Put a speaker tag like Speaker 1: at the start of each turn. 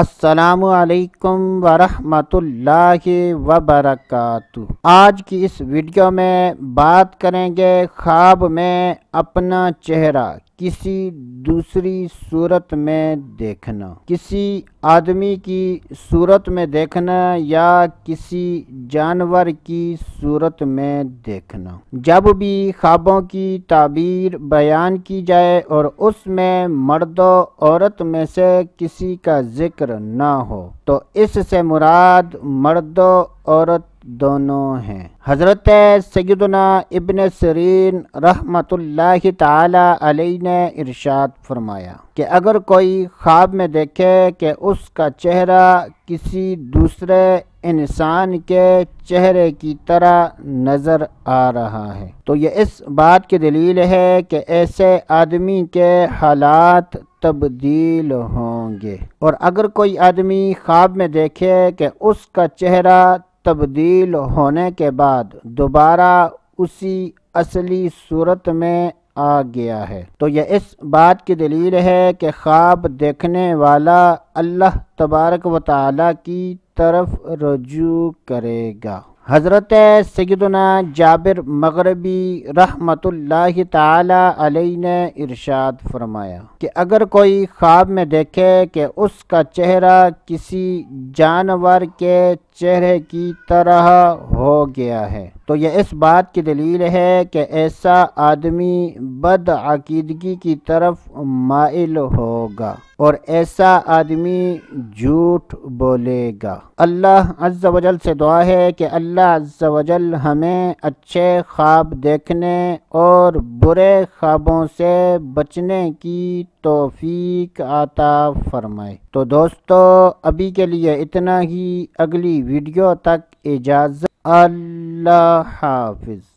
Speaker 1: असलकम वरहमतुल्लाह वबरकत आज की इस वीडियो में बात करेंगे ख्वाब में अपना चेहरा किसी दूसरी सूरत में देखना किसी आदमी की सूरत में देखना या किसी जानवर की सूरत में देखना जब भी ख्वाबों की ताबीर बयान की जाए और उसमें मर्द औरत में से किसी का जिक्र ना हो तो इससे मुराद मर्द औरत दोनों हैं हज़रत सैदना इबन सरीन रहमत ताली ने इरशाद फरमाया कि अगर कोई ख्वाब में देखे कि उसका चेहरा किसी दूसरे इंसान के चेहरे की तरह नज़र आ रहा है तो यह इस बात की दलील है कि ऐसे आदमी के हालात तब्दील होंगे और अगर कोई आदमी ख्वाब में देखे कि उसका चेहरा तब्दील होने के बाद दोबारा उसी असली सूरत में आ गया है तो यह इस बात की दलील है कि ख्वाब देखने वाला अल्लाह तबारक व ताली की तरफ रजू करेगा हज़रत सैदना जाबिर मगरबी रहमतुल्लाह ने इरशाद फरमाया कि अगर कोई ख्वाब में देखे कि उसका चेहरा किसी जानवर के चेहरे की तरह हो गया है तो यह इस बात की दलील है कि ऐसा आदमी बदअकीदगी की तरफ माइल होगा और ऐसा आदमी झूठ बोलेगा अल्लाह अज्जा वजल से दुआ है कि अल्लाह अज्जा वजल हमें अच्छे ख्वाब देखने और बुरे ख्वाबों से बचने की तोफीक आता फ़रमाए तो दोस्तों अभी के लिए इतना ही अगली वीडियो तक इजाज़त अल्लाह हाफिज़